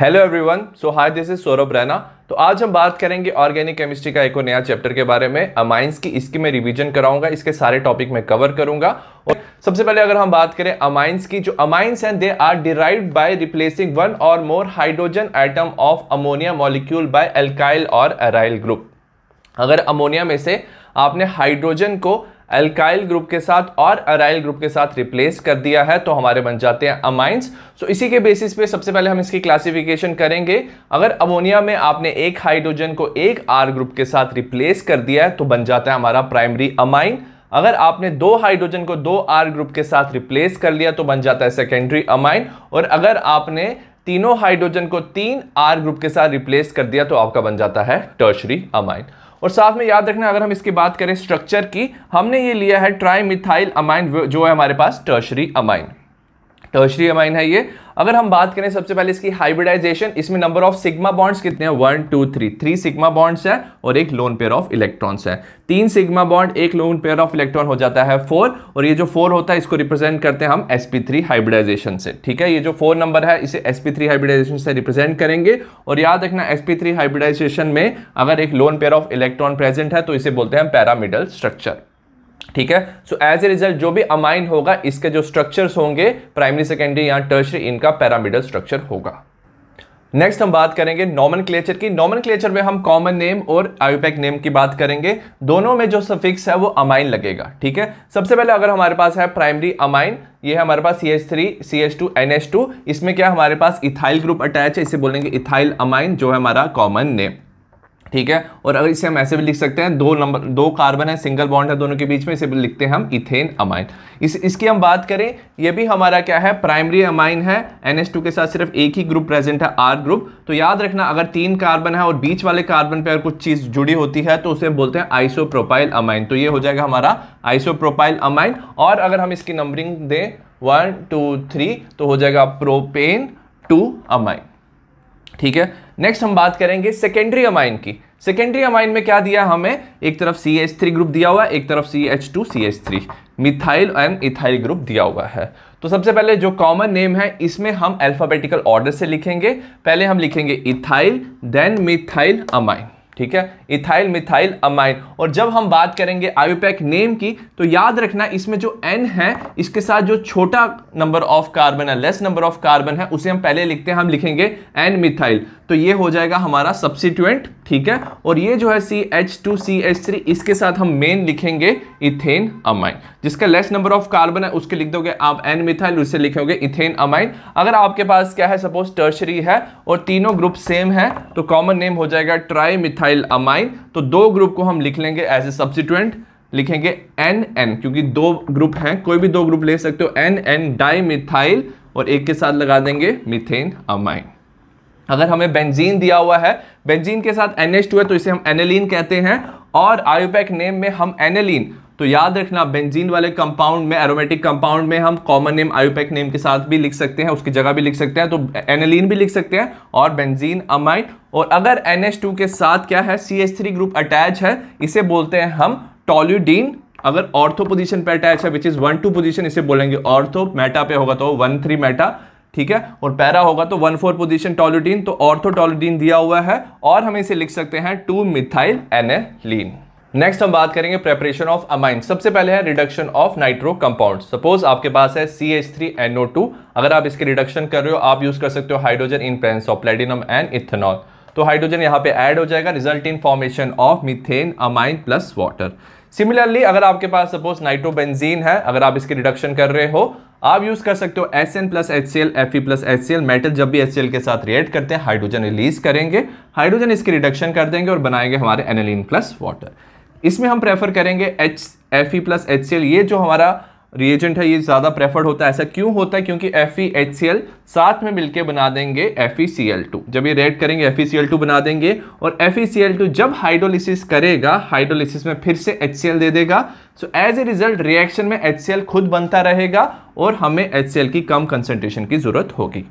hello everyone so hi this is Saurabh Raina तो आज हम बात करेंगे ऑर्गेनिक केमिस्ट्री का एक और नया चैप्टर के बारे में अमाइंस की इसकी मैं रिवीजन कराऊंगा इसके सारे टॉपिक मैं कवर करूंगा और सबसे पहले अगर हम बात करें अमाइंस की जो अमाइंस हैं they are derived by replacing one or more hydrogen atom of ammonia molecule by alkyl or aryl group अगर अमोनिया में से आपने हाइड्रोजन को अल्काइल ग्रुप के साथ और अराइल ग्रुप के साथ रिप्लेस कर दिया है तो हमारे बन जाते हैं अमाइंस सो so, इसी के बेसिस पे सबसे पहले हम इसकी क्लासिफिकेशन करेंगे अगर अमोनिया में आपने एक हाइड्रोजन को एक आर ग्रुप के साथ रिप्लेस कर दिया है तो बन जाता है हमारा प्राइमरी अमाइन अगर आपने दो हाइड्रोजन को दो आर ग्रुप के साथ रिप्लेस कर लिया तो बन जाता है सेकेंडरी अमाइन और अगर आपने तीनों हाइड्रोजन को तीन आर ग्रुप के साथ रिप्लेस कर दिया तो आपका बन जाता है टर्शरी अमाइन और साथ में याद रखना अगर हम इसकी बात करें स्ट्रक्चर की हमने ये लिया है ट्राई मिथाइल अमाइन जो है हमारे पास टर्शरी अमाइन टर्शरी अमाइन है ये अगर हम बात करें सबसे पहले इसकी हाइब्रिडाइजेशन इसमें नंबर ऑफ सिग्मा बॉन्ड्स कितने हैं one two three three sigma bonds है और एक लोन पेयर ऑफ इलेक्ट्रॉन्स है तीन सिग्मा बॉन्ड एक लोन पेयर ऑफ इलेक्ट्रॉन हो जाता है फोर और ये जो फोर होता है इसको रिप्रेजेंट करते हैं हम एसपी थ्री हाइब्रिडाइजेशन से ठीक है ये जो फोर नंबर है इसे एसपी थ्री हाइब्रिडाइजेशन से रिप्रेजेंट करेंगे और याद रखना एसपी थ्री हाइब्रिडाइजेशन में अगर एक lone pair of electron present है तो इसे बोलते हैं पैरामिडल स्ट्रक्चर ठीक है सो एज ए रिजल्ट जो भी अमाइन होगा इसके जो स्ट्रक्चर्स होंगे प्राइमरी सेकेंडरी या टर्सरी इनका पैरामिडल स्ट्रक्चर होगा नेक्स्ट हम बात करेंगे नॉमन क्लेचर की नॉमन क्लेचर में हम कॉमन नेम और आयुपैक नेम की बात करेंगे दोनों में जो सफिक्स है वो अमाइन लगेगा ठीक है सबसे पहले अगर हमारे पास है प्राइमरी अमाइन ये है हमारे पास C H three C H two N H two इसमें क्या हमारे पास इथाइल ग्रुप अटैच है इसे बोलेंगे इथाइल अमाइन जो है हमारा कॉमन नेम ठीक है और अगर इसे हम ऐसे भी लिख सकते हैं दो नंबर दो कार्बन है सिंगल बॉन्ड है दोनों के बीच में इसे भी लिखते हैं हम इथेन अमाइन इस इसकी हम बात करें ये भी हमारा क्या है प्राइमरी अमाइन है एन के साथ सिर्फ एक ही ग्रुप प्रेजेंट है आर ग्रुप तो याद रखना अगर तीन कार्बन है और बीच वाले कार्बन पर कुछ चीज़ जुड़ी होती है तो उसे बोलते हैं आइसोप्रोपाइल अमाइन तो ये हो जाएगा हमारा आइसोप्रोपाइल अमाइन और अगर हम इसकी नंबरिंग दें वन टू थ्री तो हो जाएगा प्रोपेन टू अमाइन ठीक है नेक्स्ट हम बात करेंगे सेकेंडरी अमाइन की सेकेंडरी अमाइन में क्या दिया हमें एक तरफ सी एच थ्री ग्रुप दिया हुआ है एक तरफ C H two C H three methyl and ethyl group दिया हुआ है तो सबसे पहले जो कॉमन नेम है इसमें हम अल्फाबेटिकल ऑर्डर से लिखेंगे पहले हम लिखेंगे इथाइल देन मिथाइल अमाइन ठीक है इथाइल मिथाइल अमाइन और जब हम बात करेंगे आयोपैक नेम की तो याद रखना इसमें जो एन है इसके साथ जो छोटा नंबर ऑफ कार्बन है लेस नंबर ऑफ कार्बन है उसे हम पहले लिखते हैं हम लिखेंगे एन मिथाइल तो ये हो जाएगा हमारा सब्सिट्यूएंट ठीक है और ये जो है C H two C H three इसके साथ हम मेन लिखेंगे इथेन अमाइन जिसका लेस नंबर ऑफ कार्बन है उसके लिख दोगे आप एन मिथाइल उससे लिखोगे इथेन अमाइन अगर आपके पास क्या है सपोज टर्शरी है और तीनों ग्रुप सेम है तो कॉमन नेम हो जाएगा ट्राई मिथाइल अमाइन तो दो ग्रुप को हम लिख लेंगे एज ए सब्सिट्यूएंट लिखेंगे एन एन क्योंकि दो ग्रुप हैं कोई भी दो ग्रुप ले सकते हो एन एन डाई मिथाइल और एक के साथ लगा देंगे मिथेन अमाइन अगर हमें बेंजीन दिया हुआ है बेंजीन के साथ NH2 है तो इसे हम एनेलिन कहते हैं और आयोपैक नेम में हम एनेलिन तो याद रखना बेंजीन वाले कंपाउंड में एरोमेटिक कंपाउंड में हम कॉमन नेम आयोपैक नेम के साथ भी लिख सकते हैं उसकी जगह भी लिख सकते हैं तो एनेलिन भी लिख सकते हैं और बेंजीन अमाइन और अगर एन के साथ क्या है सी ग्रुप अटैच है इसे बोलते हैं हम टॉल्यूडीन अगर ऑर्थो पोजिशन पे अटैच है which is one two position इसे बोलेंगे ऑर्थो मेटा पे होगा तो वन थ्री मेटा ठीक है और पैरा होगा तो वन फोर पोजिशन टॉलोडीन तो ऑर्थोटॉलोडीन दिया हुआ है और हम इसे लिख सकते हैं टू मिथाइल एनेलिन नेक्स्ट हम बात करेंगे प्रेपरेशन ऑफ अमाइन सबसे पहले है reduction of nitro compound suppose आपके पास है C H three N O two अगर आप इसके रिडक्शन कर रहे हो आप यूज कर सकते हो hydrogen in presence of platinum and ethanol तो हाइड्रोजन यहाँ पे ऐड हो जाएगा result in formation of methane amine plus water similarly अगर आपके पास सपोज नाइट्रोबेंजीन है अगर आप इसकी रिडक्शन कर रहे हो आप यूज कर सकते हो S N plus H C L F E plus H C L metal जब भी एच सी एल के साथ रिएक्ट करते हैं हाइड्रोजन रिलीज करेंगे हाइड्रोजन इसकी रिडक्शन कर देंगे और बनाएंगे हमारे एनिलीन प्लस वाटर इसमें हम प्रेफर करेंगे H F E plus H C L ये जो हमारा रिएजेंट है ये ज़्यादा प्रेफर्ड होता है ऐसा क्यों होता है क्योंकि एफ e साथ में मिलके बना देंगे एफ e जब ये रेड करेंगे एफ e बना देंगे और एफ जब हाइड्रोलिसिस करेगा हाइड्रोलिसिस में फिर से एच दे देगा so as a result reaction में एच खुद बनता रहेगा और हमें एच की कम कंसनट्रेशन की ज़रूरत होगी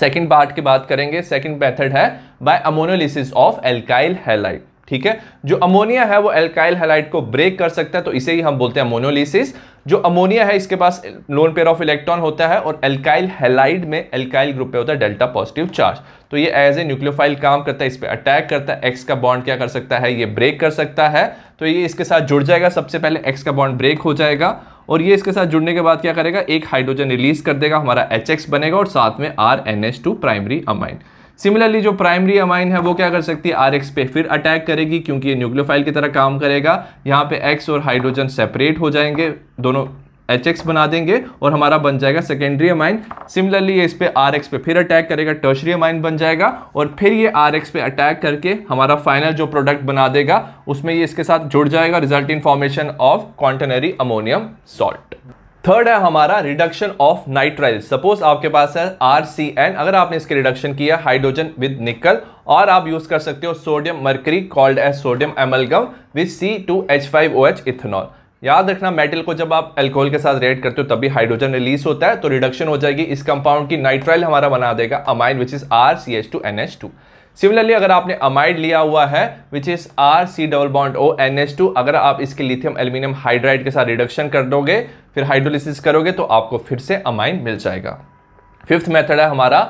सेकेंड पार्ट की बात करेंगे सेकेंड मैथड है by ammonolysis of alkyl halide ठीक है जो अमोनिया है वो एल्काइल हेलाइट को ब्रेक कर सकता है तो इसे ही हम बोलते हैं अमोनोलिसिस जो अमोनिया है इसके पास लोन पेयर ऑफ इलेक्ट्रॉन होता है और एल्काइल हेलाइड में एल्काइल ग्रुप पे होता है डेल्टा पॉजिटिव चार्ज तो ये एज ए न्यूक्लियोफाइल काम करता है इस पर अटैक करता है एक्स का बॉन्ड क्या कर सकता है ये ब्रेक कर सकता है तो ये इसके साथ जुड़ जाएगा सबसे पहले एक्स का बॉन्ड ब्रेक हो जाएगा और ये इसके साथ जुड़ने के बाद क्या करेगा एक हाइड्रोजन रिलीज कर देगा हमारा एच बनेगा और साथ में आर प्राइमरी अमाइन सिमिलरली जो प्राइमरी अमाइन है वो क्या कर सकती है आर पे फिर अटैक करेगी क्योंकि ये न्यूक्लियोफाइल की तरह काम करेगा यहाँ पे एक्स और हाइड्रोजन सेपरेट हो जाएंगे दोनों एच एक्स बना देंगे और हमारा बन जाएगा सेकेंडरी अमाइन सिमिलरली ये इस पर आर एक्स पे फिर अटैक करेगा टर्शरी अमाइन बन जाएगा और फिर ये आर एक्स पे अटैक करके हमारा फाइनल जो प्रोडक्ट बना देगा उसमें ये इसके साथ जुड़ जाएगा result in formation of quaternary ammonium salt third है हमारा रिडक्शन ऑफ नाइट्राइल सपोज आपके पास है आर सी एन अगर आपने इसके रिडक्शन किया हाइड्रोजन विद निकल और आप यूज कर सकते हो sodium mercury called as sodium amalgam with C two H five O H ethanol याद रखना मेटल को जब आप अल्कोहल के साथ रेड करते हो तभी हाइड्रोजन रिलीज होता है तो रिडक्शन हो जाएगी इस कंपाउंड की नाइट्राइल हमारा बना देगा amine which is R C H two N H two similarly अगर आपने अमाइड लिया हुआ है which is R C double bond O N H two अगर आप इसके लिथियम एल्यूमिनियम हाइड्राइड के साथ रिडक्शन कर दोगे फिर हाइड्रोलिसिस करोगे तो आपको फिर से अमाइन मिल जाएगा फिफ्थ मेथड है हमारा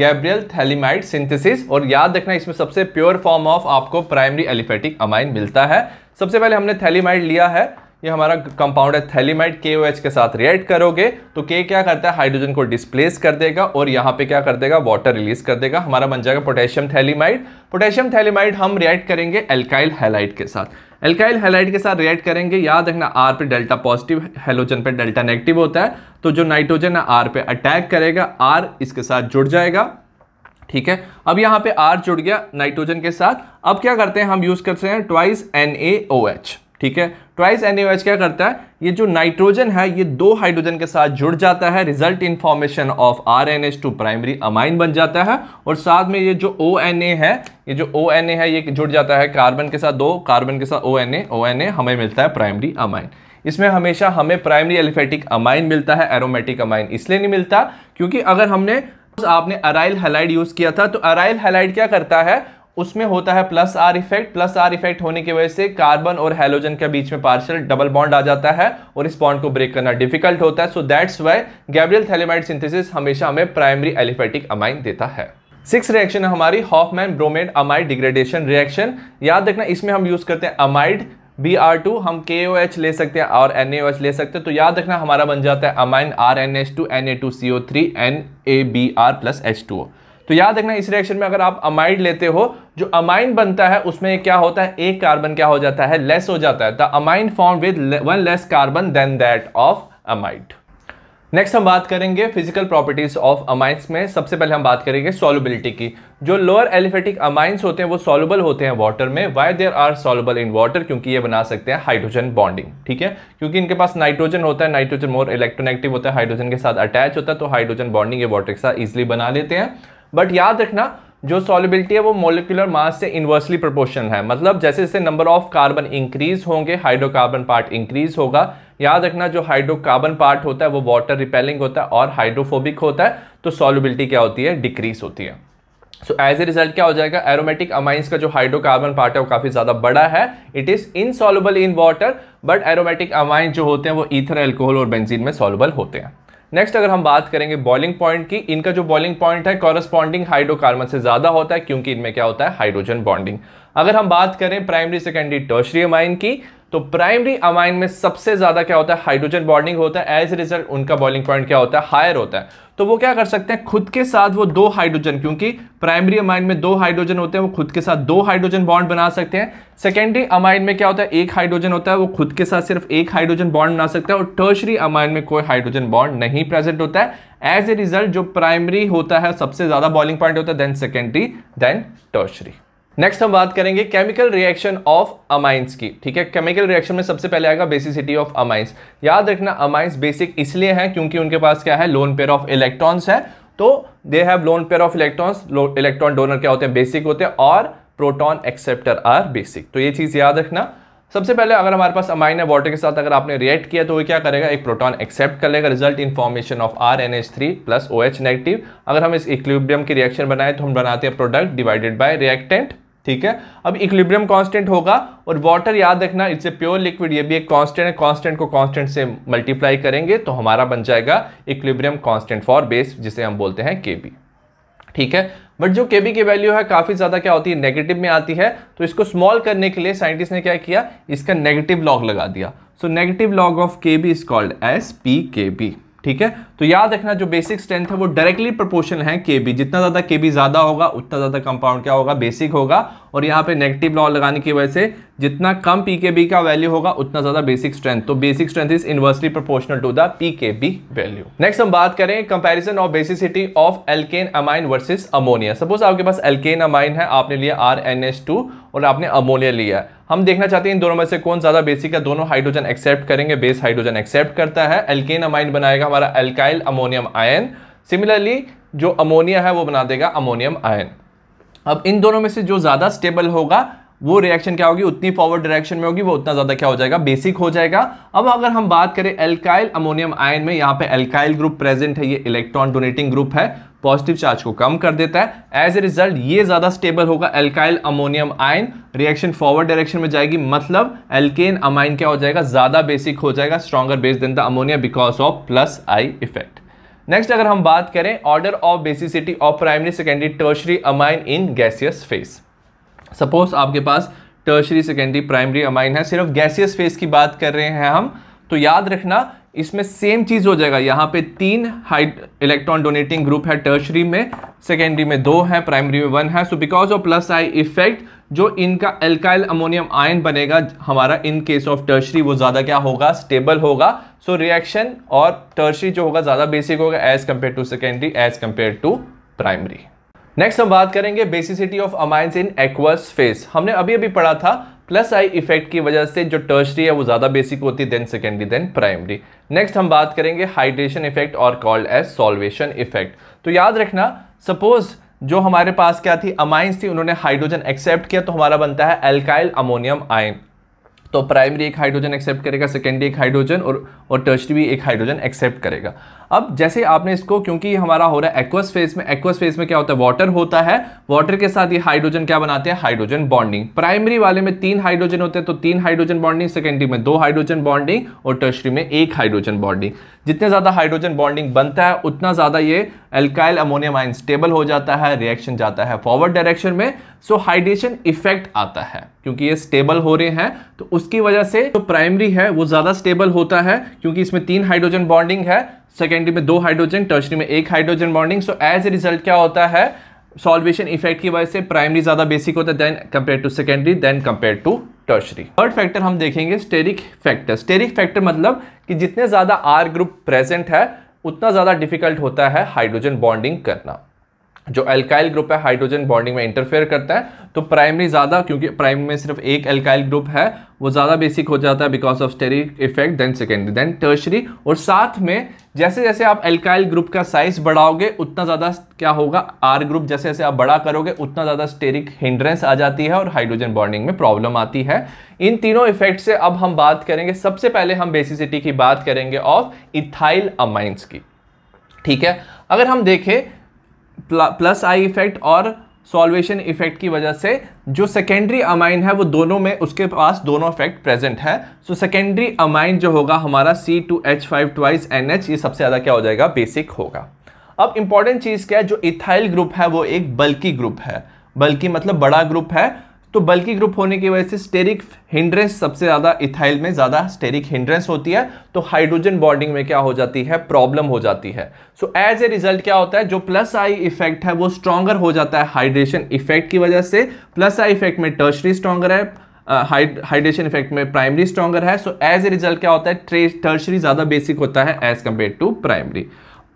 गैब्रियल थैलीमाइड सिंथेसिस और याद रखना इसमें सबसे प्योर फॉर्म ऑफ आपको प्राइमरी एलिफेटिक अमाइन मिलता है सबसे पहले हमने थैलीमाइड लिया है ये हमारा कंपाउंड है थैलीमाइट के ओ के साथ रिएक्ट करोगे तो के क्या करता है हाइड्रोजन को डिस्प्लेस कर देगा और यहाँ पे क्या कर देगा वाटर रिलीज कर देगा हमारा बन जाएगा पोटेशियम थैलीमाइट पोटेशियम थैलीमाइट हम रिएक्ट करेंगे एल्काइल हैलाइट के साथ एल्काइल हैलाइट के साथ रिएक्ट करेंगे याद रखना आर पे डेल्टा पॉजिटिव हेलोजन पर डेल्टा नेगेटिव होता है तो जो नाइट्रोजन है आर पे अटैक करेगा आर इसके साथ जुड़ जाएगा ठीक है अब यहाँ पे आर जुड़ गया नाइट्रोजन के साथ अब क्या करते हैं हम यूज़ करते हैं twice N A O H ठीक है ट्वाइस एन क्या करता है ये जो नाइट्रोजन है ये दो हाइड्रोजन के साथ जुड़ जाता है result in formation of R N H two primary amine बन जाता है और साथ में ये जो ओ एन ए है ये जो ओ एन ए है ये जुड़ जाता है कार्बन के साथ दो कार्बन के साथ O N A O N A हमें मिलता है प्राइमरी अमाइन इसमें हमेशा हमें प्राइमरी एलिफेटिक अमाइन मिलता है एरोमेटिक अमाइन इसलिए नहीं मिलता क्योंकि अगर हमने आपने अराइल हेलाइड यूज़ किया था तो अराइल हेलाइड क्या करता है उसमें होता है plus R effect plus R effect होने की वजह से कार्बन और हेलोजन के बीच में पार्शियल डबल बॉन्ड आ जाता है और इस बॉन्ड को ब्रेक करना डिफिकल्ट होता है so that's why Gabriel phthalimide synthesis हमेशा हमें प्राइमरी एलिफेटिक अमाइन देता है सिक्स रिएक्शन है हमारी Hofmann bromamide amide degradation reaction याद रखना इसमें हम यूज करते हैं अमाइड बी आर टू हम के ओ एच ले सकते हैं और एन ए ओ एच ले सकते हैं तो याद रखना हमारा बन जाता है amine R N H two N A two C O three N A B R plus H two O तो याद रखना इस रिएक्शन में अगर आप अमाइड लेते हो जो अमाइन बनता है उसमें क्या होता है एक कार्बन क्या हो जाता है लेस हो जाता है the amine form with one less carbon than that of amide next हम बात करेंगे फिजिकल प्रॉपर्टीज ऑफ अमाइंस में सबसे पहले हम बात करेंगे सोलबिलिटी की जो लोअर एलिफेटिक अमाइंस होते हैं वो सोलबल होते हैं वाटर में why there are soluble in water क्योंकि ये बना सकते हैं हाइड्रोजन बॉन्डिंग ठीक है क्योंकि इनके पास नाइट्रोजन होता है नाइट्रोजन मोर इलेक्ट्रोनेगेटिव होता है हाइड्रोजन के साथ अटैच होता है तो हाइड्रोजन बॉन्डिंग ये वाटर के साथ ईजिली बना लेते हैं बट याद रखना जो सॉलिबिलिटी है वो मोलिकुलर मास से इन्वर्सली प्रोपोर्शन है मतलब जैसे जैसे नंबर ऑफ कार्बन इंक्रीज होंगे हाइड्रोकार्बन पार्ट इंक्रीज होगा याद रखना जो हाइड्रोकार्बन पार्ट होता है वो वाटर रिपेलिंग होता है और हाइड्रोफोबिक होता है तो सॉलिबिलिटी क्या होती है डिक्रीज होती है सो एज ए रिजल्ट क्या हो जाएगा एरोमेटिक अमाइंस का जो हाइड्रोकार्बन पार्ट है वो काफ़ी ज़्यादा बड़ा है it is insoluble in water but aromatic amines जो होते हैं वो ईथर एल्कोहल और बेंजीन में सॉलेबल होते हैं नेक्स्ट अगर हम बात करेंगे बॉइलिंग पॉइंट की इनका जो बॉइलिंग पॉइंट है कॉरस्पॉन्डिंग हाइड्रोकार्बन से ज़्यादा होता है क्योंकि इनमें क्या होता है हाइड्रोजन बॉन्डिंग अगर हम बात करें प्राइमरी सेकेंडरी टर्शरी माइन की तो प्राइमरी अमाइन में सबसे ज़्यादा क्या होता है हाइड्रोजन बॉन्डिंग होता है एज ए रिजल्ट उनका बॉइलिंग पॉइंट क्या होता है हायर होता है तो वो क्या कर सकते हैं खुद के साथ वो दो हाइड्रोजन क्योंकि प्राइमरी अमाइन में दो हाइड्रोजन होते हैं वो खुद के साथ दो हाइड्रोजन बॉन्ड बना सकते हैं सेकेंडरी अमाइन में क्या होता है एक हाइड्रोजन होता है वो खुद के साथ सिर्फ एक हाइड्रोजन बॉन्ड बना सकते हैं और टर्शरी अमाइन में कोई हाइड्रोजन बॉन्ड नहीं प्रेजेंट होता है एज ए रिजल्ट जो प्राइमरी होता है सबसे ज़्यादा बॉइलिंग पॉइंट होता है then secondary then tertiary next हम बात करेंगे केमिकल रिएक्शन ऑफ अमाइंस की ठीक है केमिकल रिएक्शन में सबसे पहले आएगा बेसिसिटी ऑफ अमाइंस याद रखना अमाइंस बेसिक इसलिए है क्योंकि उनके पास क्या है लोन पेयर ऑफ इलेक्ट्रॉन्स है तो they have lone pair of electrons electron donor क्या होते हैं बेसिक होते हैं और प्रोटॉन एक्सेप्टर आर बेसिक तो ये चीज़ याद रखना सबसे पहले अगर हमारे पास अमाइन है वाटर के साथ अगर आपने रिएक्ट किया तो वो क्या करेगा एक प्रोटॉन एक्सेप्ट कर लेगा result in formation of R N H three plus O H negative अगर हम इस इक्विबियम की रिएक्शन बनाए तो हम बनाते हैं प्रोडक्ट डिवाइडेड बाय रिएक्टेंट ठीक है अब इक्विलिब्रियम कांस्टेंट होगा और वाटर याद रखना इट्स ए प्योर लिक्विड ये भी एक कांस्टेंट है कांस्टेंट को कांस्टेंट से मल्टीप्लाई करेंगे तो हमारा बन जाएगा इक्विलिब्रियम कांस्टेंट फॉर बेस जिसे हम बोलते हैं के ठीक है बट जो के की वैल्यू है काफ़ी ज़्यादा क्या होती है नेगेटिव में आती है तो इसको स्मॉल करने के लिए साइंटिस्ट ने क्या किया इसका नेगेटिव लॉग लगा दिया so negative log of K B is called as P K B ठीक है तो याद रखना जो बेसिक स्ट्रेंथ है वो डायरेक्टली प्रोपोर्शनल है के बी जितना ज़्यादा के बी ज़्यादा होगा उतना ज़्यादा कंपाउंड क्या होगा बेसिक होगा और यहाँ पे नेगेटिव लॉ लगाने की वजह से जितना कम पी के बी का वैल्यू होगा उतना ज़्यादा बेसिक स्ट्रेंथ तो basic strength is inversely proportional to the P K B value next हम बात करें comparison of basicity of alkane amine versus ammonia suppose आपके पास एल्केन अमाइन है आपने लिया आर एन एस टू और आपने अमोनिया लिया है हम देखना चाहते हैं इन दोनों में से कौन ज़्यादा बेसिक है दोनों हाइड्रोजन एक्सेप्ट करेंगे बेस हाइड्रोजन एक्सेप्ट करता है एल्केन अमाइन बनाएगा हमारा एल्का मिथाइल अमोनियम आयन सिमिलरली जो अमोनिया है वो बना देगा अमोनियम आयन अब इन दोनों में से जो ज़्यादा स्टेबल होगा वो रिएक्शन क्या होगी उतनी फॉरवर्ड डायरेक्शन में होगी वो उतना ज़्यादा क्या हो जाएगा बेसिक हो जाएगा अब अगर हम बात करें एल्काइल अमोनियम आयन में यहाँ पे एल्काइल ग्रुप प्रेजेंट है ये इलेक्ट्रॉन डोनेटिंग ग्रुप है पॉजिटिव चार्ज को कम कर देता है एज ए रिजल्ट ये ज़्यादा स्टेबल होगा alkyl ammonium ion reaction forward direction में जाएगी मतलब एल्केन अमाइन क्या हो जाएगा ज़्यादा बेसिक हो जाएगा stronger base than the ammonia because of plus I effect next अगर हम बात करें order of basicity of primary secondary tertiary amine in gaseous phase suppose आपके पास टर्शरी सेकेंडरी प्राइमरी अमाइन है सिर्फ गैसियस फेज की बात कर रहे हैं हम तो याद रखना इसमें सेम चीज़ हो जाएगा यहाँ पे तीन हाइड इलेक्ट्रॉन डोनेटिंग ग्रुप है टर्शरी में सेकेंडरी में दो है प्राइमरी में वन है so because of plus I effect जो इनका एल्काइल अमोनियम आयन बनेगा हमारा इन केस ऑफ टर्शरी वो ज़्यादा क्या होगा स्टेबल होगा सो so, रिएक्शन और टर्शरी जो होगा ज़्यादा बेसिक होगा as compared to secondary as compared to primary next हम बात करेंगे basicity of amines in aqueous phase हमने अभी अभी पढ़ा था प्लस आई इफेक्ट की वजह से जो टर्सरी है वो ज़्यादा बेसिक होती है then secondary than primary next हम बात करेंगे हाइड्रेशन इफेक्ट और कॉल्ड एज सॉल्वेशन इफेक्ट तो याद रखना सपोज जो हमारे पास क्या थी अमाइंस थी उन्होंने हाइड्रोजन एक्सेप्ट किया तो हमारा बनता है एल्काइल अमोनियम आयन तो प्राइमरी एक हाइड्रोजन एक्सेप्ट करेगा सेकेंडरी एक हाइड्रोजन और और टर्सरी भी एक हाइड्रोजन एक्सेप्ट करेगा अब जैसे आपने इसको क्योंकि हमारा हो रहा है एक्वस फेज में एक्वस फेज में क्या होता है वाटर होता है वाटर के साथ ये हाइड्रोजन क्या बनाते हैं हाइड्रोजन बॉन्डिंग प्राइमरी वाले में तीन हाइड्रोजन होते हैं तो तीन हाइड्रोजन बॉन्डिंग सेकेंडरी में दो हाइड्रोजन बॉन्डिंग और टर्शरी में एक हाइड्रोजन बॉन्डिंग जितने ज़्यादा हाइड्रोजन बॉन्डिंग बनता है उतना ज़्यादा ये एल्काइल अमोनियम आइन स्टेबल हो जाता है रिएक्शन जाता है फॉरवर्ड डायरेक्शन में सो हाइड्रेशन इफेक्ट आता है क्योंकि ये स्टेबल हो रहे हैं तो उसकी वजह से जो तो प्राइमरी है वो ज़्यादा स्टेबल होता है क्योंकि इसमें तीन हाइड्रोजन बॉन्डिंग है सेकेंडरी में दो हाइड्रोजन टर्शरी में एक hydrogen bonding so as a result क्या होता है सॉल्वेशन इफेक्ट की वजह से प्राइमरी ज़्यादा बेसिक होता है than compared to secondary than compared to tertiary third factor हम देखेंगे स्टेरिक फैक्टर स्टेरिक फैक्टर मतलब कि जितने ज़्यादा आर ग्रुप प्रेजेंट है उतना ज़्यादा डिफिकल्ट होता है हाइड्रोजन बॉन्डिंग करना जो एल्काइल ग्रुप है हाइड्रोजन बॉन्डिंग में इंटरफेयर करता है तो प्राइमरी ज़्यादा क्योंकि प्राइमरी में सिर्फ एक एल्काइल ग्रुप है वो ज़्यादा बेसिक हो जाता है because of steric effect than secondary then tertiary और साथ में जैसे जैसे आप एल्काइल ग्रुप का साइज बढ़ाओगे उतना ज़्यादा क्या होगा आर ग्रुप जैसे जैसे आप बड़ा करोगे उतना ज़्यादा स्टेरिक हिंड्रेंस आ जाती है और हाइड्रोजन बॉन्डिंग में प्रॉब्लम आती है इन तीनों इफेक्ट से अब हम बात करेंगे सबसे पहले हम बेसिसिटी की बात करेंगे ऑफ इथाइल अमाइंस की ठीक है अगर हम देखें प्लस आई इफेक्ट और सॉल्वेशन इफेक्ट की वजह से जो सेकेंडरी अमाइन है वो दोनों में उसके पास दोनों इफेक्ट प्रेजेंट है सो सेकेंडरी अमाइन जो होगा हमारा C two H five twice N H ये सबसे ज़्यादा क्या हो जाएगा बेसिक होगा अब इंपॉर्टेंट चीज़ क्या है जो इथाइल ग्रुप है वो एक बल्कि ग्रुप है बल्कि मतलब बड़ा ग्रुप है तो बल्कि ग्रुप होने की वजह से स्टेरिक हिंड्रेंस सबसे ज़्यादा इथाइल में ज़्यादा स्टेरिक हिंड्रेंस होती है तो हाइड्रोजन बॉन्डिंग में क्या हो जाती है प्रॉब्लम हो जाती है सो एज ए रिजल्ट क्या होता है जो प्लस आई इफेक्ट है वो स्ट्रॉगर हो जाता है हाइड्रेशन इफेक्ट की वजह से प्लस आई इफेक्ट में टर्शरी स्ट्रॉगर है हाइड्रेशन uh, इफेक्ट में प्राइमरी स्ट्रॉगर है सो एज ए रिजल्ट क्या होता है टर्शरी ज़्यादा बेसिक होता है एज कंपेयर टू प्राइमरी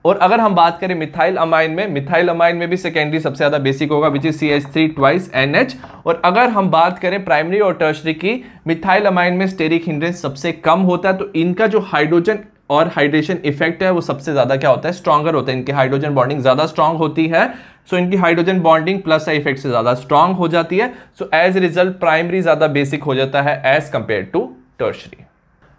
और अगर हम बात करें मिथाइल अमाइन में मिथाइल अमाइन में भी सेकेंडरी सबसे ज़्यादा बेसिक होगा which is C H three twice N H और अगर हम बात करें प्राइमरी और टर्शरी की मिथाइल अमाइन में स्टेरिक हिंड्रेंस सबसे कम होता है तो इनका जो हाइड्रोजन और हाइड्रेशन इफेक्ट है वो सबसे ज़्यादा क्या होता है स्ट्रॉगर होता है इनकी हाइड्रोजन बॉन्डिंग ज़्यादा स्ट्रॉन्ग होती है सो so, इनकी हाइड्रोजन बॉन्डिंग प्लस इफेक्ट से ज़्यादा स्ट्रॉन्ग हो जाती है सो एज रिजल्ट प्राइमरी ज़्यादा बेसिक हो जाता है as compared to tertiary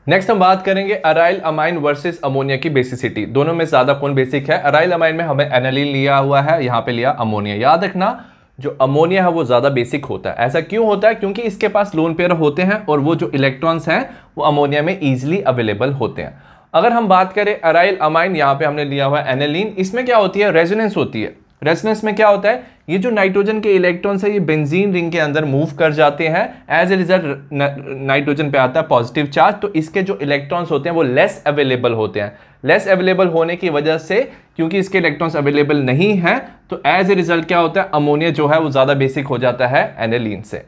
next हम बात करेंगे अराइल अमाइन वर्सेस अमोनिया की बेसिसिटी दोनों में ज़्यादा कौन बेसिक है अराइल अमाइन में हमें एनालिन लिया हुआ है यहाँ पे लिया अमोनिया याद रखना जो अमोनिया है वो ज़्यादा बेसिक होता है ऐसा क्यों होता है क्योंकि इसके पास लोन पेयर होते हैं और वो जो इलेक्ट्रॉन्स हैं वो अमोनिया में ईजिली अवेलेबल होते हैं अगर हम बात करें अराइल अमाइन यहाँ पे हमने लिया हुआ है एनालिन इसमें क्या होती है रेजोनेंस होती है रेजोनेंस में क्या होता है ये जो नाइट्रोजन के इलेक्ट्रॉन्स है ये बेंजीन रिंग के अंदर मूव कर जाते हैं एज ए रिजल्ट नाइट्रोजन पे आता है पॉजिटिव चार्ज तो इसके जो इलेक्ट्रॉन्स होते हैं वो लेस अवेलेबल होते हैं लेस अवेलेबल होने की वजह से क्योंकि इसके इलेक्ट्रॉन्स अवेलेबल नहीं है तो एज ए रिजल्ट क्या होता है अमोनिया जो है वो ज़्यादा बेसिक हो जाता है एनेलिन से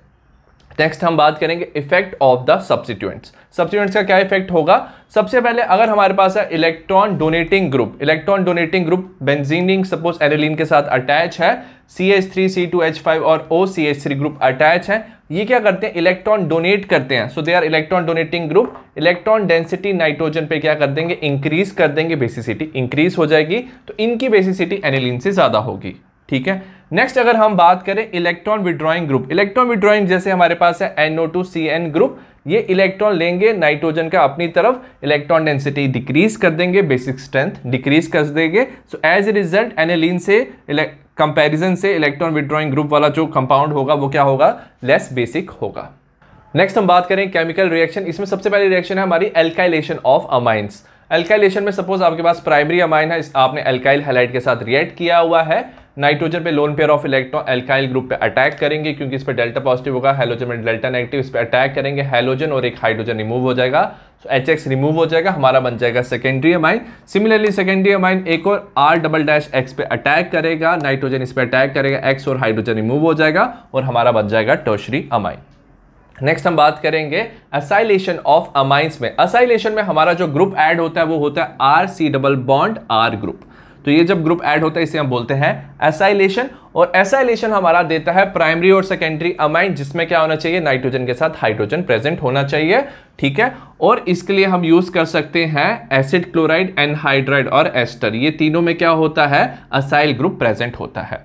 नेक्स्ट हम बात करेंगे effect of the substituents substituents का क्या इफेक्ट होगा सबसे पहले अगर हमारे पास है electron donating group electron donating group benzene ring suppose aniline के साथ अटैच है C H three C two H five और O C H three group attach है ये क्या करते हैं इलेक्ट्रॉन डोनेट करते हैं so they are electron donating group electron density nitrogen पे क्या कर देंगे इंक्रीज कर देंगे बेसिसिटी इंक्रीज हो जाएगी तो इनकी बेसिसिटी एनिलिन से ज़्यादा होगी ठीक है नेक्स्ट अगर हम बात करें electron withdrawing group electron withdrawing जैसे हमारे पास है एनओ एन ग्रुप ये इलेक्ट्रॉन लेंगे नाइट्रोजन का अपनी तरफ इलेक्ट्रॉन डेंसिटी डिक्रीज कर देंगे बेसिक स्ट्रेंथ डिक्रीज कर देंगे सो एज ए रिजल्ट एनेलिन से कंपैरिजन से इलेक्ट्रॉन विड्रॉइंग ग्रुप वाला जो कंपाउंड होगा वो क्या होगा लेस बेसिक होगा नेक्स्ट हम बात करें केमिकल रिएक्शन इसमें सबसे पहली रिएक्शन है हमारी एल्काइलेशन ऑफ अमाइंस एल्काइलेशन में सपोज आपके पास प्राइमरी अमाइन है आपने एल्काइल हेलाइट के साथ रिएक्ट किया हुआ है नाइट्रोजन पे lone pair of electron alkyl group पे अटैक करेंगे क्योंकि इस पर डेल्टा पॉजिटिव होगा हेलोजन में डेल्टा नेगेटिव इस पर अटैक करेंगे हेलोजन और एक हाइड्रोजन रिमूव हो जाएगा एच एक्स रिमूव हो जाएगा हमारा बन जाएगा secondary amine similarly secondary amine एक और आर डबल डैश एक्स पे अटैक करेगा नाइट्रोजन इस पर अटैक करेगा एक्स और हाइड्रोजन रिमूव हो जाएगा और हमारा बन जाएगा टोशरी अमाइन नेक्स्ट हम बात करेंगे असाइलेशन ऑफ अमाइंस में असाइलेशन में हमारा जो ग्रुप ऐड होता है वो होता है R C double bond R group तो ये जब ग्रुप ऐड होता है इसे हम बोलते हैं एसाइलेशन और एसाइलेशन हमारा देता है प्राइमरी और सेकेंडरी अमाइन जिसमें क्या होना चाहिए नाइट्रोजन के साथ हाइड्रोजन प्रेजेंट होना चाहिए ठीक है और इसके लिए हम यूज कर सकते हैं एसिड क्लोराइड एनहाइड्राइड और एस्टर ये तीनों में क्या होता है असाइल ग्रुप प्रेजेंट होता है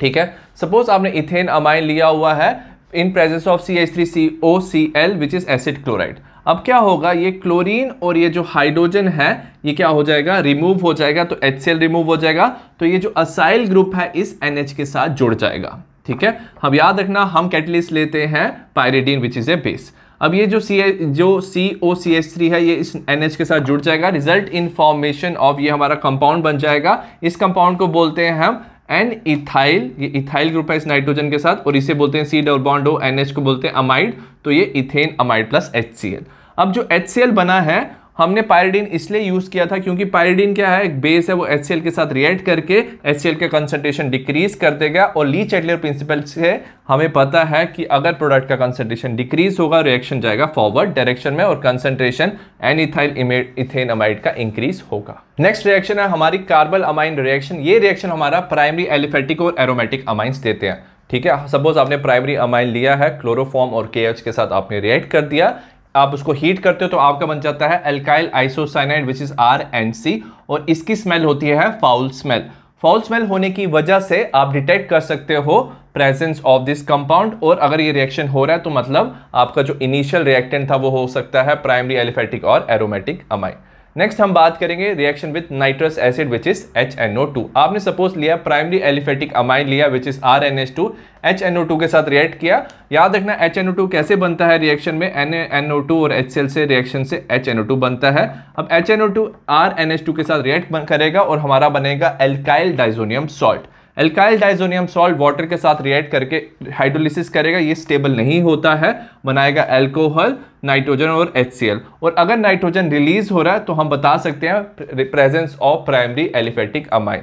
ठीक है सपोज आपने इथेन अमाइन लिया हुआ है in presence of C H three C O C L which is acid chloride अब क्या होगा ये क्लोरीन और ये जो हाइड्रोजन है ये क्या हो जाएगा रिमूव हो जाएगा तो एच रिमूव हो जाएगा तो ये जो असाइल ग्रुप है इस एन के साथ जुड़ जाएगा ठीक है अब याद रखना हम कैटलिस्ट लेते हैं pyridine which is a base अब ये जो सी जो सी ओ सी एच थ्री है ये इस एन के साथ जुड़ जाएगा रिजल्ट इन फॉर्मेशन ऑफ ये हमारा कंपाउंड बन जाएगा इस कंपाउंड को बोलते हैं हम एंड इथाइल ये इथाइल ग्रुप है इस नाइट्रोजन के साथ और इसे बोलते हैं C double bond O N को बोलते हैं अमाइड तो ये इथेन अमाइड प्लस एच अब जो एच बना है हमने पायरिडीन इसलिए यूज़ किया था क्योंकि पायरिडीन क्या है एक बेस है वो एच के साथ रिएक्ट करके एच का कंसेंट्रेशन डिक्रीज कर देगा और ली चैटलियर प्रिंसिपल से हमें पता है कि अगर प्रोडक्ट का कंसेंट्रेशन डिक्रीज होगा रिएक्शन जाएगा फॉरवर्ड डायरेक्शन में और कंसेंट्रेशन एनिथाइल इथेन अमाइड का इंक्रीज होगा नेक्स्ट रिएक्शन है हमारी कार्बल अमाइन रिएक्शन ये रिएक्शन हमारा प्राइमरी एलिफेटिक और एरोमेटिक अमाइंस देते हैं ठीक है सपोज आपने प्राइमरी अमाइन लिया है क्लोरोफॉर्म और के के साथ आपने रिएक्ट कर दिया आप उसको हीट करते हो तो आपका बन जाता है alkyl isocyanide which is R N C और इसकी स्मेल होती है फाउल स्मेल फाउल स्मेल होने की वजह से आप डिटेक्ट कर सकते हो प्रेजेंस ऑफ दिस कंपाउंड और अगर ये रिएक्शन हो रहा है तो मतलब आपका जो इनिशियल रिएक्टेंट था वो हो सकता है प्राइमरी एलिफेटिक और एरोमेटिक अमाइन नेक्स्ट हम बात करेंगे reaction with nitrous acid which is H N O two आपने सपोज लिया प्राइमरी एलिफेटिक अमाइन लिया which is R N H two H N O two के साथ रिएक्ट किया याद रखना एच एन ओ टू कैसे बनता है रिएक्शन में एन एन ओ टू और एच एल से रिएक्शन से एच एन ओ टू बनता है अब H N O two R N H two के साथ रिएक्ट करेगा और हमारा बनेगा alkyl diazonium salt alkyl diazonium salt water के साथ रिएक्ट करके हाइड्रोलिसिस करेगा ये स्टेबल नहीं होता है बनाएगा एल्कोहल नाइट्रोजन और एच और अगर नाइट्रोजन रिलीज हो रहा है तो हम बता सकते हैं presence of primary aliphatic amine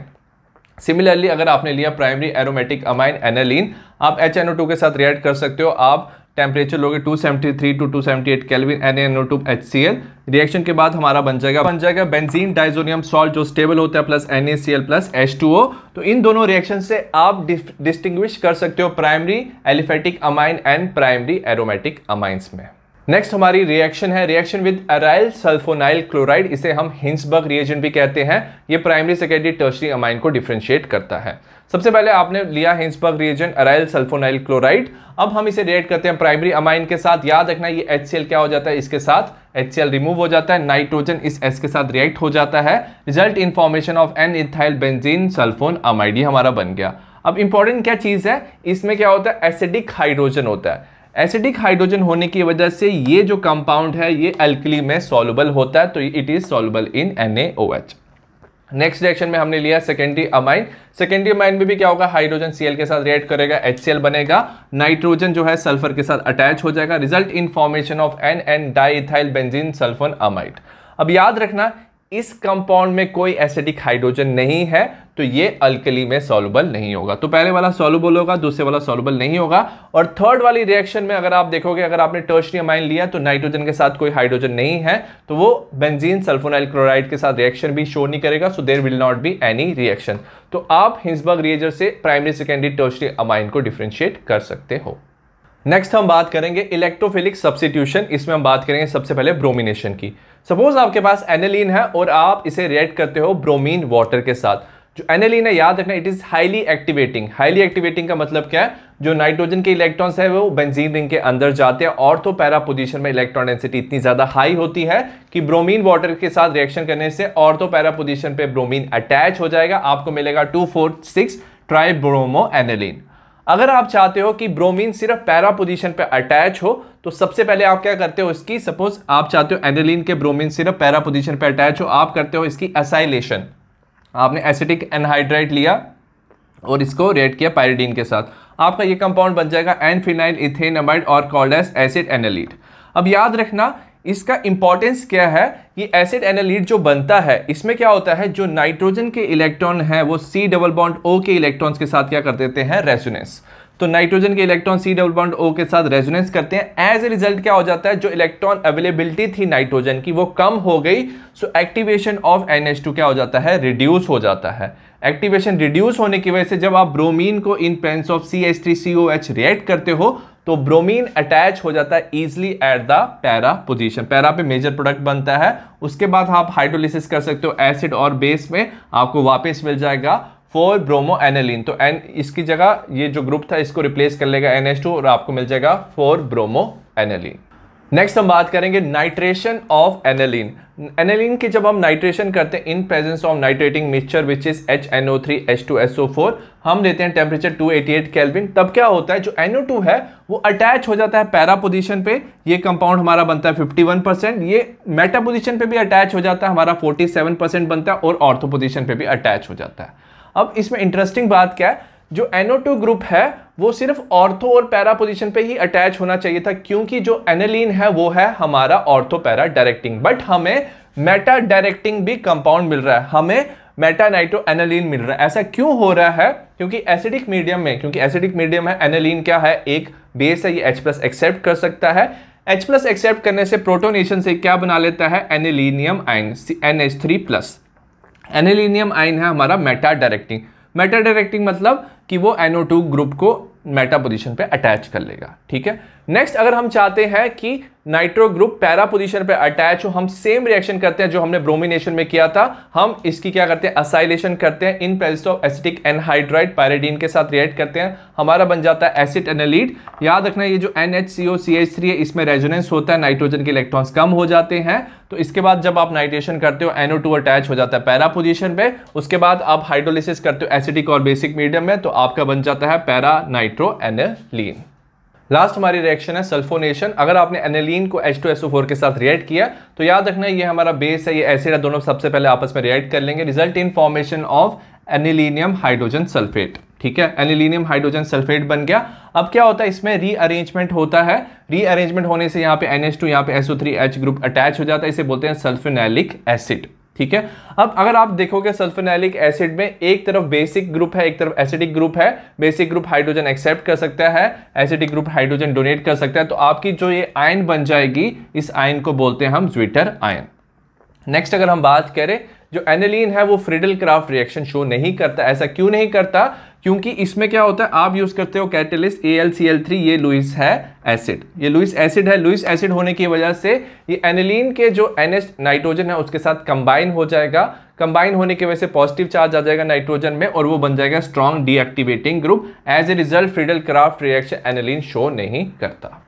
similarly अगर आपने लिया प्राइमरी एरोमेटिक अमाइन एनालिन आप एच के साथ रिएक्ट कर सकते हो आप टेम्परेचर लोगे 273 टू 278 सी एल रिएक्शन के बाद हमारा बन जाएगा बन जाएगा बेंजीन डाइजोनियम सॉल्ट जो स्टेबल होता है प्लस एल प्लस ओ तो इन दोनों रिएक्शन से आप डिस्टिंग्विश कर सकते हो primary aliphatic amine and primary aromatic amines में नेक्स्ट हमारी रिएक्शन है reaction with aryl sulphonyl chloride इसे हम हिंसबर्ग रिएजेंट भी कहते हैं ये प्राइमरी सेकेंडरी टर्सरी अमाइन को डिफ्रेंशिएट करता है सबसे पहले आपने लिया Hinsberg reagent aryl sulphonyl chloride अब हम इसे रिएक्ट करते हैं प्राइमरी अमाइन के साथ याद रखना ये एच क्या हो जाता है इसके साथ एच रिमूव हो जाता है नाइट्रोजन इस एस के साथ रिएक्ट हो जाता है result in formation of N ethyl benzene sulphonamide हमारा बन गया अब इंपॉर्टेंट क्या चीज़ है इसमें क्या होता है एसिडिक हाइड्रोजन होता है एसिडिक हाइड्रोजन होने की वजह से ये जो कंपाउंड है ये एल्कली में सॉल्युबल होता है तो it is soluble in N next reaction में हमने लिया सेकेंडरी अमाइन सेकेंडरी अमाइन में भी क्या होगा हाइड्रोजन सीएल के साथ रिएक्ट करेगा HCl बनेगा नाइट्रोजन जो है सल्फर के साथ अटैच हो जाएगा result in formation of N N diethyl benzene sulphonamide अब याद रखना इस कंपाउंड में कोई एसिडिक हाइड्रोजन नहीं है तो ये अल्कली में सॉल्युबल नहीं होगा तो पहले वाला सॉल्युबल होगा दूसरे वाला सॉल्युबल नहीं होगा और थर्ड वाली रिएक्शन में अगर आप देखोगे अगर आपने टर्शनियम आयन लिया तो नाइट्रोजन के साथ कोई हाइड्रोजन नहीं है तो वो बेंजीन सल्फोनाइल क्लोराइड के साथ रिएक्शन भी शो नहीं करेगा so there will not be any reaction तो आप हिंसबर्ग रिएजर से प्राइमरी सेकेंडरी टर्शनी अमाइन को डिफ्रेंशिएट कर सकते हो नेक्स्ट हम बात करेंगे इलेक्ट्रोफिलिक सब्सिट्यूशन इसमें हम बात करेंगे सबसे पहले ब्रोमिनेशन की सपोज आपके पास एनेलिन है और आप इसे रिएक्ट करते हो ब्रोमीन वाटर के साथ जो एनेलिन है याद रखना it is highly activating highly activating का मतलब क्या है जो नाइट्रोजन के इलेक्ट्रॉन्स है वो बेंजीन रिंग के अंदर जाते हैं और तो पैरा पोजिशन में इलेक्ट्रॉन डेंसिटी इतनी ज़्यादा हाई होती है कि ब्रोमीन वाटर के साथ रिएक्शन करने से और तो पैरा पोजिशन पे ब्रोमीन अटैच हो जाएगा आपको मिलेगा two four six tri bromo aniline अगर आप चाहते हो कि ब्रोमीन सिर्फ पैरा पोजीशन पे अटैच हो तो सबसे पहले आप क्या करते हो इसकी सपोज आप चाहते हो एनिलीन के ब्रोमीन सिर्फ पैरा पोजीशन पे अटैच हो आप करते हो इसकी असाइलेशन आपने एसिटिक एनहाइड्राइट लिया और इसको रेड किया पैरिडीन के साथ आपका ये कंपाउंड बन जाएगा एनफिनाइल इथेन और कॉल्ड एसिड एनालीट अब याद रखना इसका इंपॉर्टेंस क्या है कि एसिड एनालिट जो बनता है इसमें क्या होता है जो नाइट्रोजन के इलेक्ट्रॉन है वो सी डबल बॉन्ड ओ के इलेक्ट्रॉन्स के साथ क्या कर देते हैं रेजोनेंस तो नाइट्रोजन के electron C double bond O के साथ रेजोनेंस करते हैं एज ए रिजल्ट क्या हो जाता है जो इलेक्ट्रॉन अवेलेबिलिटी थी नाइट्रोजन की वो कम हो गई सो एक्टिवेशन ऑफ एन क्या हो जाता है रिड्यूस हो जाता है एक्टिवेशन रिड्यूस होने की वजह से जब आप ब्रोमीन को in presence of C H three C O H react करते हो तो ब्रोमीन अटैच हो जाता है easily at the para position para पे मेजर प्रोडक्ट बनता है उसके बाद आप हाइड्रोलिसिस कर सकते हो एसिड और बेस में आपको वापस मिल जाएगा फोर ब्रोमो एनेलिन तो एन इसकी जगह ये जो ग्रुप था इसको रिप्लेस कर लेगा एन और आपको मिल जाएगा फोर ब्रोमो एनेलिन नेक्स्ट हम बात करेंगे नाइट्रेशन ऑफ एनेलिन एनेलिन की जब हम नाइट्रेशन करते हैं in presence of nitrating mixture which is H N O three H two S O four हम लेते हैं temperature two eighty eight Kelvin तब क्या होता है जो टू है वो अटैच हो जाता है पैरा पोजिशन पे ये कंपाउंड हमारा बनता है फिफ्टी वन परसेंट ये मेटा पोजिशन पे भी अटैच हो जाता है हमारा फोर्टी सेवन परसेंट बनता है और ऑर्थो पोजिशन पे भी अटैच हो जाता है अब इसमें इंटरेस्टिंग बात क्या है जो एनओ ग्रुप है वो सिर्फ ऑर्थो और पैरा पोजीशन पे ही अटैच होना चाहिए था क्योंकि जो एनलिन है वो है हमारा ऑर्थो पैरा डायरेक्टिंग बट हमें मेटा डायरेक्टिंग भी कंपाउंड मिल रहा है हमें मेटा नाइट्रो एनलिन मिल रहा है ऐसा क्यों हो रहा है क्योंकि एसिडिक मीडियम में क्योंकि एसिडिक मीडियम है एनलिन क्या है एक बेस है ये एच प्लस एक्सेप्ट कर सकता है एच प्लस एक्सेप्ट करने से प्रोटोनेशन से क्या बना लेता है anilinium ion N H three plus anilinium ion है हमारा मेटा डायरेक्टिंग मेटा डायरेक्टिंग मतलब कि वो NO2 ग्रुप को मेटा पोजिशन पर अटैच कर लेगा ठीक है नेक्स्ट अगर हम चाहते हैं कि नाइट्रो ग्रुप पैरा पोजिशन पर अटैच हो हम सेम रिएक्शन करते हैं जो हमने ब्रोमिनेशन में किया था हम इसकी क्या करते हैं असाइलेशन करते हैं in presence of acetic anhydride pyridine के साथ रिएक्ट करते हैं हमारा बन जाता है एसिड एनलीड याद रखना ये जो N H C O C H three है इसमें रेजोनेंस होता है नाइट्रोजन के इलेक्ट्रॉन्स कम हो जाते हैं तो इसके बाद जब आप नाइट्रेशन करते हो एनओ टू अटैच हो जाता है पैरा पोजिशन पे उसके बाद आप हाइड्रोलिस करते हो एसिडिक और बेसिक मीडियम में तो आपका बन जाता है पैरा नाइट्रो एनलिन लास्ट हमारी रिएक्शन है सल्फोनेशन अगर आपने एनेलिन को H2SO4 के साथ रिएक्ट किया तो याद रखना ये हमारा बेस है ये एसिड है दोनों सबसे पहले आपस में रिएक्ट कर लेंगे result in formation of anilinium hydrogen sulphate ठीक है एनिलीनियम हाइड्रोजन सल्फेट बन गया अब क्या होता है इसमें रीअरेंजमेंट होता है रीअरेंजमेंट होने से यहाँ पे NH2 यहाँ पे SO3H ग्रुप अटैच हो जाता है इसे बोलते हैं सल्फिनैलिक एसिड ठीक है अब अगर आप देखोगे सल्फेनैलिक एसिड में एक तरफ बेसिक ग्रुप है एक तरफ एसिडिक ग्रुप है बेसिक ग्रुप हाइड्रोजन एक्सेप्ट कर सकता है एसिडिक ग्रुप हाइड्रोजन डोनेट कर सकता है तो आपकी जो ये आयन बन जाएगी इस आयन को बोलते हैं हम ज्विटर आयन नेक्स्ट अगर हम बात करें जो एनिलीन है वो फ्रिडल क्राफ्ट रिएक्शन शो नहीं करता ऐसा क्यों नहीं करता क्योंकि इसमें क्या होता है आप यूज करते हो catalyst A L C L three ये लुइस है एसिड ये लुइस एसिड है लुइस एसिड होने की वजह से ये एनिलीन के जो एन नाइट्रोजन है उसके साथ कंबाइन हो जाएगा कंबाइन होने की वजह से पॉजिटिव चार्ज आ जाएगा नाइट्रोजन में और वो बन जाएगा strong deactivating group as a result Friedel Crafts reaction aniline show नहीं करता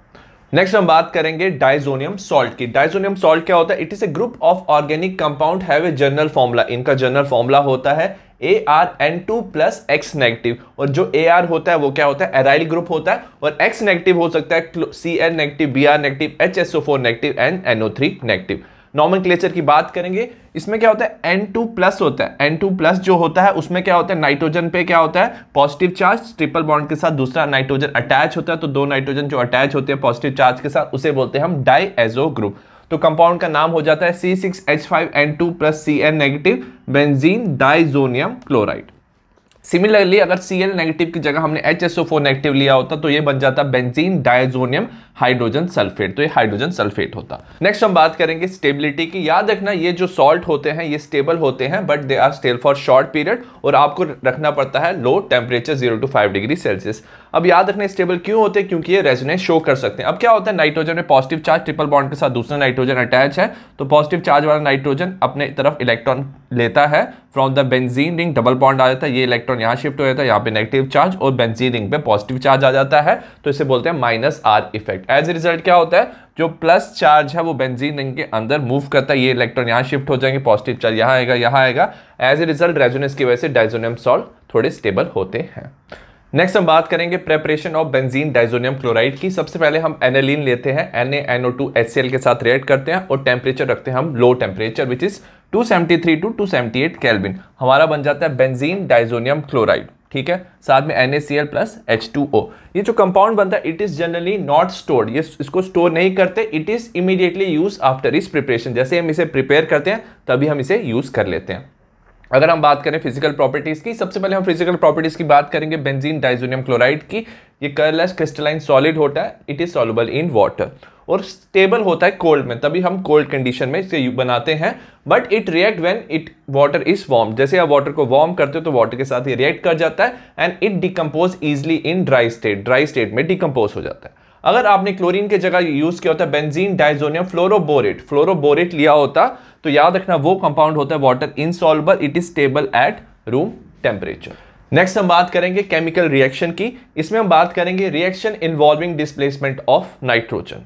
नेक्स्ट हम बात करेंगे डाइजोनियम सॉल्ट की डाइजोनियम सॉल्ट क्या होता है it is a group of organic compound है जनरल फॉर्मूला इनका जनरल फॉर्मूला होता है A R N two plus X negative और जो ए आर होता है वो क्या होता है एराइल ग्रुप होता है और एक्स नेगेटिव हो सकता है C N negative B R negative H S O four negative and NO three negative नॉमन की बात करेंगे इसमें क्या होता है एन टू प्लस होता है एन टू प्लस जो होता है उसमें क्या होता है नाइट्रोजन पे क्या होता है पॉजिटिव चार्ज ट्रिपल बॉन्ड के साथ दूसरा नाइट्रोजन अटैच होता है तो दो नाइट्रोजन जो अटैच होते हैं पॉजिटिव चार्ज के साथ उसे बोलते हैं हम डाई एजो ग्रुप तो कंपाउंड का नाम हो जाता है C six H five N two plus C N negative benzene diazonium chloride similarly अगर सी एल नेगेटिव की जगह हमने H S O four negative लिया होता तो ये बन जाता बेंजीन डायजोनियम हाइड्रोजन सल्फेट तो ये हाइड्रोजन सल्फेट होता नेक्स्ट हम बात करेंगे स्टेबिलिटी की याद रखना ये जो सॉल्ट होते हैं ये स्टेबल होते हैं but they are stable for short period और आपको रखना पड़ता है low temperature zero to five degree Celsius अब याद रखने स्टेबल क्यों होते हैं क्योंकि ये रेजोनेंस शो कर सकते हैं अब क्या होता है नाइट्रोजन में पॉजिटिव चार्ज ट्रिपल बॉन्ड के साथ दूसरा नाइट्रोजन अटैच है तो पॉजिटिव चार्ज वाला नाइट्रोजन अपने तरफ इलेक्ट्रॉन लेता है from the benzene ring double bond आ जाता है ये इलेक्ट्रॉन यहाँ शिफ्ट हो जाता है यहाँ पे नेगेटिव चार्ज और बेंजीन रिंग पे पॉजिटिव चार्ज आ जाता है तो इसे बोलते हैं minus R effect as a result क्या होता है जो प्लस चार्ज है वो बेंजीन रिंग के अंदर मूव करता है ये इलेक्ट्रॉन यहाँ शिफ्ट हो जाएंगे पॉजिटिव चार्ज यहाँ आएगा यहाँ आएगा एज ए रिजल्ट रेजोनेंस की वजह से डायजोनियम सॉल्ट थोड़े स्टेबल होते हैं नेक्स्ट हम बात करेंगे preparation of benzene diazonium chloride की सबसे पहले हम एनालिन लेते हैं N A NO two H C L के साथ रिएक्ट करते हैं और टेम्परेचर रखते हैं हम low temperature which is 273 to 278 kelvin हमारा बन जाता है बेंजीन डाइजोनियम क्लोराइड ठीक है साथ में NaCl प्लस H2O ये जो कंपाउंड बनता है it is generally not stored ये इसको स्टोर नहीं करते it is immediately use after इस प्रिपरेशन जैसे हम इसे प्रिपेयर करते हैं तभी हम इसे यूज़ कर लेते हैं अगर हम बात करें फिजिकल प्रॉपर्टीज़ की सबसे पहले हम फिजिकल प्रॉपर्टीज़ की बात करेंगे बेंजीन डाइजोनियम क्लोराइड की ये कलरलेस क्रिस्टलाइन सॉलिड होता है it is soluble in water और स्टेबल होता है कोल्ड में तभी हम कोल्ड कंडीशन में इसे बनाते हैं but it react when it water is warm जैसे आप वाटर को वार्म करते हो तो वाटर के साथ ये रिएक्ट कर जाता है and it decompose easily in dry state dry state में डिकम्पोज हो जाता है अगर आपने क्लोरीन के जगह यूज किया होता बेंजीन डाइजोनियम फ्लोरोबोरेट फ्लोरोबोरेट लिया होता तो याद रखना वो कंपाउंड होता है water insoluble it is stable at room temperature next हम बात करेंगे केमिकल रिएक्शन की इसमें हम बात करेंगे reaction involving displacement of nitrogen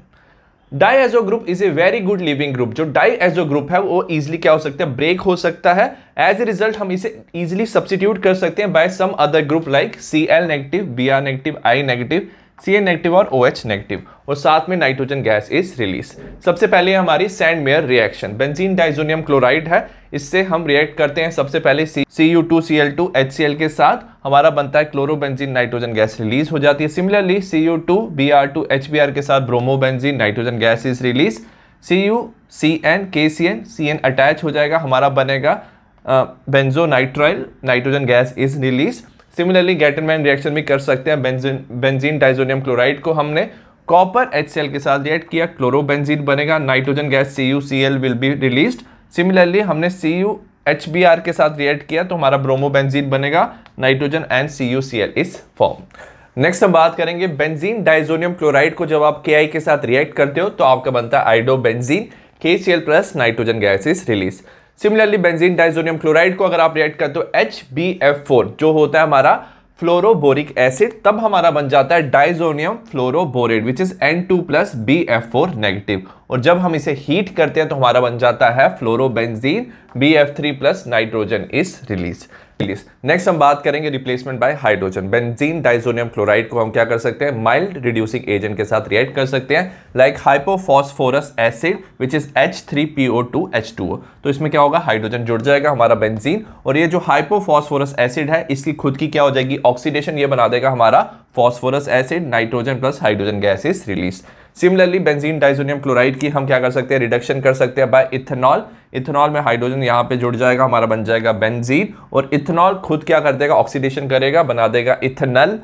diazo group is a very good leaving group जो डाई एजो ग्रुप है वो इजिली क्या हो सकता है ब्रेक हो सकता है एज ए रिजल्ट हम इसे इजिली सब्सिट्यूट कर सकते हैं by some other group like C L negative B R negative I negative C N negative और ओ एच नेगेटिव और साथ में नाइट्रोजन गैस इज रिलीज सबसे पहले हमारी Sandmeyer reaction benzene diazonium chloride है इससे हम रिएक्ट करते हैं सबसे पहले C U two C L two H C L के साथ हमारा बनता है क्लोरोबेंजीन नाइट्रोजन गैस रिलीज हो जाती है similarly C U two B R two H B R के साथ bromobenzene nitrogen gas is release C U C N के C N C N attach हो जाएगा हमारा बनेगा benzonitrile nitrogen gas is release similarly Gattermann reaction भी कर सकते हैं बेंजीन बेंजीन डाइजोनियम क्लोराइड को हमने कॉपर एच के साथ रिएक्ट किया क्लोरोबेंजीन बनेगा nitrogen gas C U C L will be release similarly हमने C U H B R के साथ रिएक्ट किया तो हमारा ब्रोमोबेंजीन बनेगा nitrogen and C U C L is form next हम बात करेंगे बेंजीन डाइजोनियम क्लोराइड को जब आप के के साथ रिएक्ट करते हो तो आपका बनता है iodobenzene K C L plus nitrogen gas is release similarly benzene diazonium chloride को अगर आप रिएक्ट करते हो एच जो होता है हमारा फ्लोरोबोरिक एसिड तब हमारा बन जाता है diazonium fluoroborate which is N two plus B F four negative और जब हम इसे हीट करते हैं तो हमारा बन जाता है fluorobenzene B F three plus nitrogen is release next हम बात करेंगे replacement by hydrogen benzene diazonium chloride को हम क्या कर सकते हैं माइल्ड रिड्यूसिंग एजेंट के साथ रिएक्ट कर सकते हैं like hypophosphorous acid which is H three P O two H two O तो इसमें क्या होगा हाइड्रोजन जुड़ जाएगा हमारा बेंजीन और ये जो हाइपोफॉस्फोरस एसिड है इसकी खुद की क्या हो जाएगी ऑक्सीडेशन ये बना देगा हमारा phosphorous acid nitrogen plus hydrogen gas is release similarly benzene diazonium chloride की हम क्या कर सकते हैं रिडक्शन कर सकते हैं बाय इथेनॉल इथेनॉल में हाइड्रोजन यहाँ पे जुड़ जाएगा हमारा बन जाएगा बेंजीन और इथेनॉल खुद क्या कर देगा ऑक्सीडेशन करेगा बना देगा इथेनल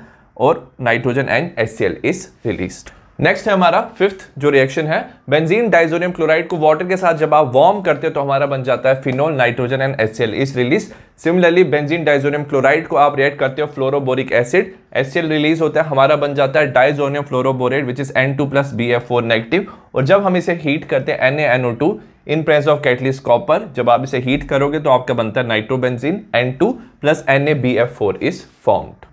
और nitrogen and H is release next है हमारा फिफ्थ जो रिएक्शन है बेंजीन डाइजोनियम क्लोराइड को वाटर के साथ जब आप वार्म करते हो तो हमारा बन जाता है phenol nitrogen and S is release similarly benzene diazonium chloride को आप रिएक्ट करते हो फ्लोरोबोरिक एसिड एस रिलीज होता है हमारा बन जाता है diazonium fluoroborate which is N two plus B F four negative और जब हम इसे हीट करते हैं N A N O two in presence of catalyst copper जब आप इसे हीट करोगे तो आपका बनता है nitrobenzene N two plus N A B F four is formed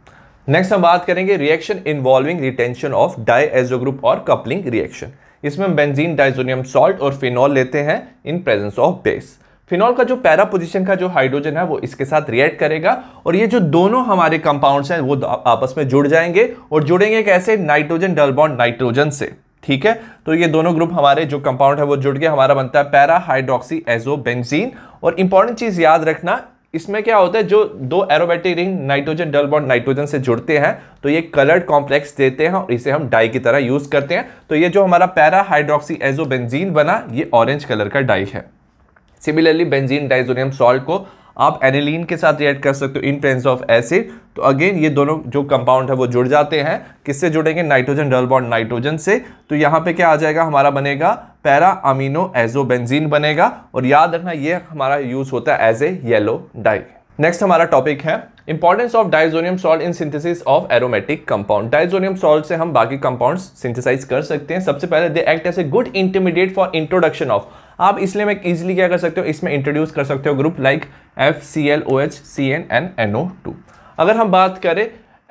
next हम बात करेंगे reaction involving retention of diazo group और कपलिंग रिएक्शन इसमें हम बेंजीन डाइजोनियम सॉल्ट और फिनॉल लेते हैं in presence of base phenol का जो पैरा पोजिशन का जो हाइड्रोजन है वो इसके साथ रिएक्ट करेगा और ये जो दोनों हमारे कंपाउंड्स हैं वो आपस में जुड़ जाएंगे और जुड़ेंगे कैसे नाइट्रोजन डलबॉन्ड नाइट्रोजन से ठीक है तो ये दोनों ग्रुप हमारे जो कंपाउंड है वो जुड़ के हमारा बनता है पैरा हाइड्रोक्सी एजो बेंजीन और इंपॉर्टेंट चीज याद रखना इसमें क्या होता है जो दो aromatic ring nitrogen double bond nitrogen से जुड़ते हैं तो ये कलर्ड कॉम्प्लेक्स देते हैं और इसे हम डाई की तरह यूज़ करते हैं तो ये जो हमारा पैरा हाइड्रोक्सी एजोबेंजीन बना ये ऑरेंज कलर का डाई है सिमिलरली बेंजीन डाइजोनियम सॉल्ट को आप एनिलीन के साथ रिएक्ट कर सकते हो इन प्रेजेंस ऑफ एसिड तो अगेन ये दोनों जो कंपाउंड है वो जुड़ जाते हैं किससे जुड़ेंगे नाइट्रोजन डल बॉन्ड नाइट्रोजन से तो यहाँ पे क्या आ जाएगा हमारा बनेगा पैरा अमीनो एजोबेंजीन बनेगा और याद रखना ये हमारा यूज होता है as a yellow dye next हमारा टॉपिक है importance of diazonium salt in synthesis of aromatic compound diazonium salt से हम बाकी कंपाउंड्स सिंथेसाइज कर सकते हैं सबसे पहले they act as a good intermediate for introduction of आप इसलिए मैं इजिली क्या कर सकते हो इसमें इंट्रोड्यूस कर सकते हो group like F C L O H C N N N O two अगर हम बात करें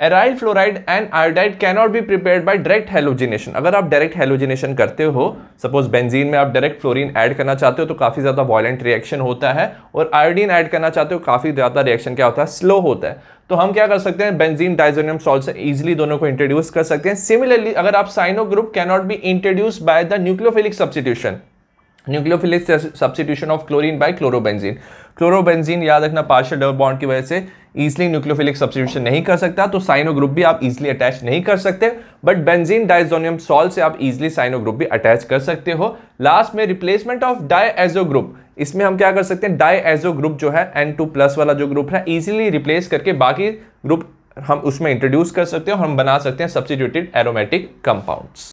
aryl fluoride and iodide cannot be prepare by direct halogenation अगर आप डायरेक्ट हेलोजिनेशन करते हो सपोज बेंजीन में आप डायरेक्ट फ्लोरीन ऐड करना चाहते हो तो काफ़ी ज़्यादा वॉयलेंट रिएक्शन होता है और आयोडीन ऐड करना चाहते हो काफ़ी ज़्यादा रिएक्शन क्या होता है स्लो होता है तो हम क्या कर सकते हैं बेंजीन डाइजोनियम सॉल्ट से इजीली दोनों को इंट्रोड्यूस कर सकते हैं सिमिलरली अगर आप cyano group cannot be introduce by the nucleophilic substitution nucleophilic substitution of chlorine by chlorobenzene chlorobenzene याद रखना पार्शियल डबल बॉन्ड की वजह से ईजिली न्यूक्लियोफिलिक सब्सिट्यूशन नहीं कर सकता तो साइनो ग्रुप भी आप इजिली अटैच नहीं कर सकते बट बेंजीन डाइजोनियम सॉल से आप इजिली साइनो ग्रुप भी अटैच कर सकते हो लास्ट में रिप्लेसमेंट ऑफ डायएजो ग्रुप इसमें हम क्या कर सकते हैं डायएजो ग्रुप जो है एन टू प्लस वाला जो ग्रुप है इजिली रिप्लेस करके बाकी ग्रुप हम उसमें इंट्रोड्यूस कर सकते हैं और हम बना सकते हैं सब्सटीट्यूटेड एरोमेटिक कंपाउंड्स